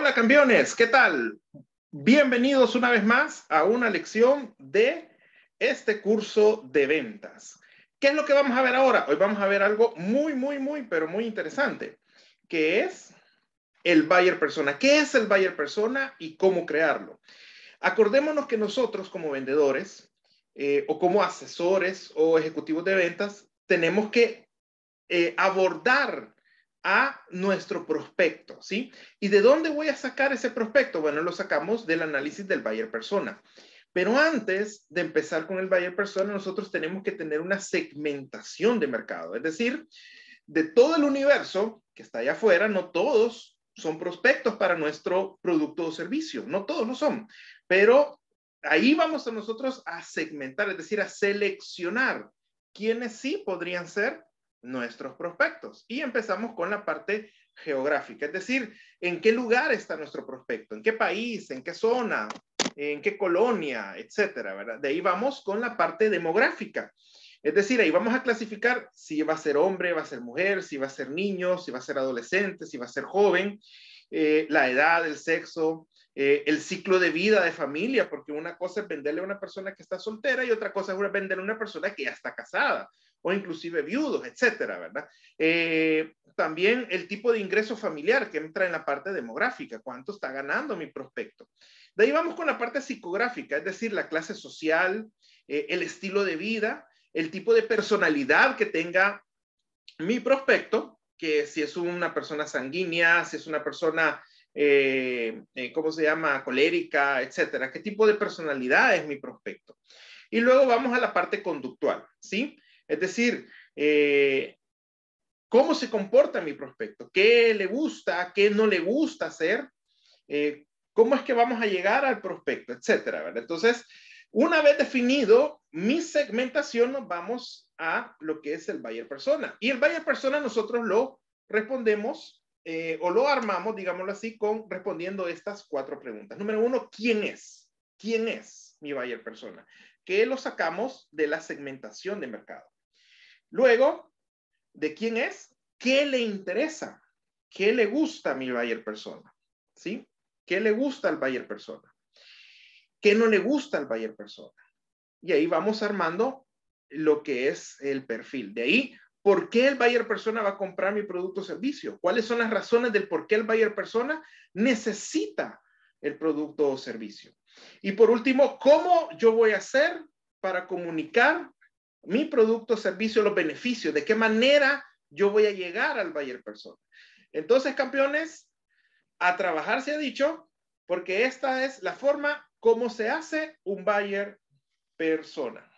Hola campeones, ¿qué tal? Bienvenidos una vez más a una lección de este curso de ventas. ¿Qué es lo que vamos a ver ahora? Hoy vamos a ver algo muy, muy, muy, pero muy interesante, que es el buyer persona. ¿Qué es el buyer persona y cómo crearlo? Acordémonos que nosotros como vendedores eh, o como asesores o ejecutivos de ventas tenemos que eh, abordar a nuestro prospecto, ¿sí? ¿Y de dónde voy a sacar ese prospecto? Bueno, lo sacamos del análisis del buyer Persona. Pero antes de empezar con el buyer Persona, nosotros tenemos que tener una segmentación de mercado. Es decir, de todo el universo que está allá afuera, no todos son prospectos para nuestro producto o servicio. No todos lo son. Pero ahí vamos a nosotros a segmentar, es decir, a seleccionar quiénes sí podrían ser nuestros prospectos. Y empezamos con la parte geográfica, es decir, en qué lugar está nuestro prospecto, en qué país, en qué zona, en qué colonia, etcétera, De ahí vamos con la parte demográfica. Es decir, ahí vamos a clasificar si va a ser hombre, va a ser mujer, si va a ser niño, si va a ser adolescente, si va a ser joven, eh, la edad, el sexo, eh, el ciclo de vida de familia, porque una cosa es venderle a una persona que está soltera y otra cosa es venderle a una persona que ya está casada o inclusive viudos, etcétera, ¿verdad? Eh, también el tipo de ingreso familiar que entra en la parte demográfica, cuánto está ganando mi prospecto. De ahí vamos con la parte psicográfica, es decir, la clase social, eh, el estilo de vida, el tipo de personalidad que tenga mi prospecto, que si es una persona sanguínea, si es una persona, eh, eh ¿cómo se llama?, colérica, etcétera. ¿Qué tipo de personalidad es mi prospecto? Y luego vamos a la parte conductual, ¿sí? Es decir, eh, cómo se comporta mi prospecto, qué le gusta, qué no le gusta hacer, eh, cómo es que vamos a llegar al prospecto, etcétera. Entonces, una vez definido mi segmentación, nos vamos a lo que es el buyer persona. Y el buyer persona nosotros lo respondemos eh, o lo armamos, digámoslo así, con respondiendo estas cuatro preguntas. Número uno, ¿quién es? ¿Quién es mi buyer persona? Que lo sacamos de la segmentación de mercado. Luego, ¿de quién es? ¿Qué le interesa? ¿Qué le gusta a mi buyer persona? ¿Sí? ¿Qué le gusta al buyer persona? ¿Qué no le gusta al buyer persona? Y ahí vamos armando lo que es el perfil. De ahí, ¿por qué el buyer persona va a comprar mi producto o servicio? ¿Cuáles son las razones del por qué el buyer persona necesita el producto o servicio? Y por último, ¿cómo yo voy a hacer para comunicar mi producto, servicio, los beneficios, de qué manera yo voy a llegar al buyer Persona. Entonces, campeones, a trabajar se ha dicho, porque esta es la forma como se hace un buyer Persona.